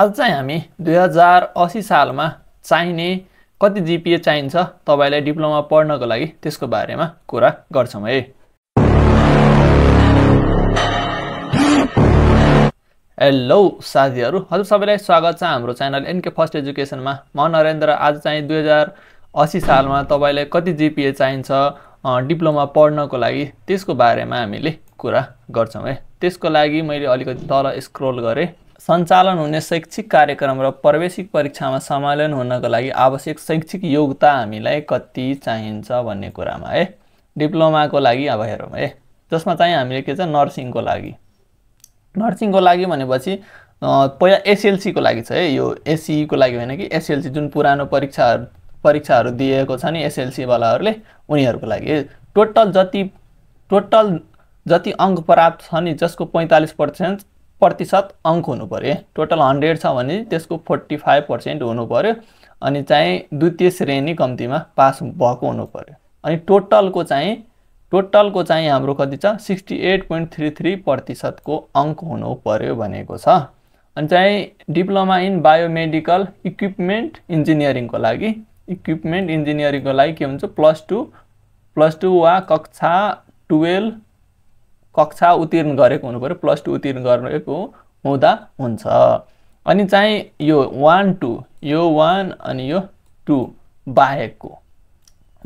आज चाहिँ हामी दुई हजार असी सालमा चाहिने कति जिपिए चाहिन्छ तपाईँलाई डिप्लोमा पढ्नको लागि त्यसको बारेमा कुरा गर्छौँ है हेलो साथीहरू हजुर सबैलाई स्वागत छ हाम्रो च्यानल एनके फर्स्ट एजुकेसनमा म नरेन्द्र आज चाहिँ दुई हजार असी सालमा तपाईँलाई कति जिपिए चाहिन्छ डिप्लोमा पढ्नको लागि त्यसको बारेमा हामीले कुरा गर्छौँ है त्यसको लागि मैले अलिकति तल स्क्रोल गरेँ सञ्चालन हुने शैक्षिक कार्यक्रम र प्रवेशिक परीक्षामा समालन हुनको लागि आवश्यक शैक्षिक योग्यता हामीलाई कति चाहिन्छ भन्ने कुरामा है डिप्लोमाको लागि अब हेरौँ है जसमा चाहिँ हामीले के छ नर्सिङको लागि नर्सिङको लागि भनेपछि पहिला एसएलसीको लागि छ है यो एससीको लागि होइन कि एसएलसी जुन पुरानो परीक्षाहरू परीक्षाहरू दिएको छ नि एसएलसीवालाहरूले उनीहरूको लागि टोटल जति टोटल जति अङ्क प्राप्त छ नि जसको पैँतालिस पर्सेन्ट प्रतिशत अङ्क हुनु पऱ्यो टोटल हन्ड्रेड छ भने त्यसको फोर्टी फाइभ पर्सेन्ट हुनु पऱ्यो अनि चाहिँ द्वितीय श्रेणी कम्तीमा पास भएको हुनु पऱ्यो अनि टोटलको चाहिँ टोटलको चाहिँ हाम्रो कति छ sixty eight point three three प्रतिशतको अङ्क हुनु पऱ्यो भनेको छ अनि चाहिँ डिप्लोमा इन बायोमेडिकल इक्विपमेन्ट इन्जिनियरिङको लागि इक्विपमेन्ट इन्जिनियरिङको लागि के हुन्छ प्लस टू प्लस टू वा कक्षा टुवेल्भ कक्षा उत्तीर्ण गरेको हुनु पऱ्यो प्लस टू उत्तीर्ण गरेको हुँदा हुन्छ अनि चाहिँ यो वान टू यो वान अनि यो टू बाहेकको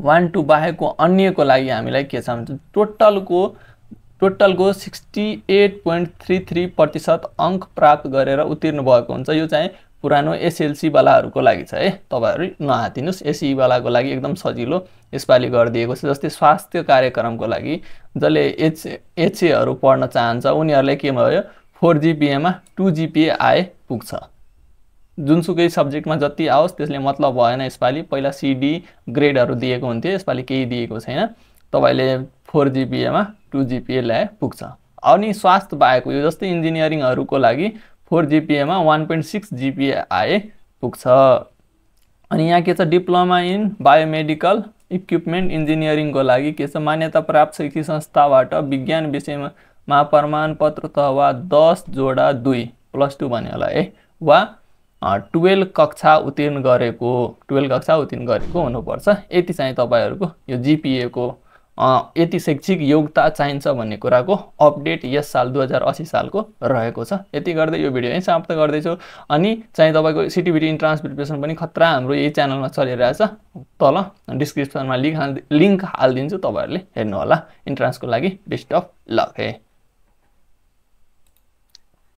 वान टू बाहेकको अन्यको लागि हामीलाई के छ भन्छ टोटलको टोटलको sixty eight point three three प्रतिशत अङ्क प्राप्त गरेर उत्तीर्ण भएको हुन्छ यो चाहिँ पुरानो एसएलसीवालाहरूको लागि छ है तपाईँहरू नहातिनुहोस् एसईवालाको e लागि एकदम सजिलो यसपालि गरिदिएको छ जस्तै स्वास्थ्य कार्यक्रमको लागि जसले एच एचएहरू पढ्न चाहन्छ उनीहरूलाई के भयो फोर जिपिएमा टु जिपिए आए पुग्छ जुनसुकै सब्जेक्टमा जति आओस् त्यसले मतलब भएन यसपालि पहिला सिडी ग्रेडहरू दिएको हुन्थ्यो यसपालि केही दिएको छैन तपाईँले फोर जिपिएमा टु जिपिए ल्याए पुग्छ अनि स्वास्थ्य बाहेक यो जस्तै इन्जिनियरिङहरूको लागि फोर जिपिएमा वान पोइन्ट सिक्स जिपिए आए पुग्छ अनि यहाँ के छ डिप्लोमा इन बायोमेडिकल इक्विपमेन्ट इन्जिनियरिङको लागि के छ मान्यता प्राप्त शैक्षिक संस्थाबाट विज्ञान विषयमा प्रमाणपत्र तह वा दस जोडा दुई प्लस टू भन्यो होला है वा टुवेल्भ कक्षा उत्तीर्ण गरेको टुवेल्भ कक्षा उत्तीर्ण गरेको हुनुपर्छ यति चाहिँ तपाईँहरूको यो जिपिएको यति शैक्षिक योग्यता चाहिन्छ भन्ने कुराको अपडेट यस साल दुई हजार असी सालको रहेको छ यति गर्दै यो भिडियो यहीँ समाप्त गर्दैछु अनि चाहिँ तपाईँको सिटिभिटी इन्ट्रान्स प्रिपरेसन पनि खतरा हाम्रो यही च्यानलमा चलिरहेछ तल डिस्क्रिप्सनमा लिङ्क हाल लिङ्क हालिदिन्छु तपाईँहरूले हेर्नुहोला इन्ट्रान्सको लागि बेस्ट अफ लक है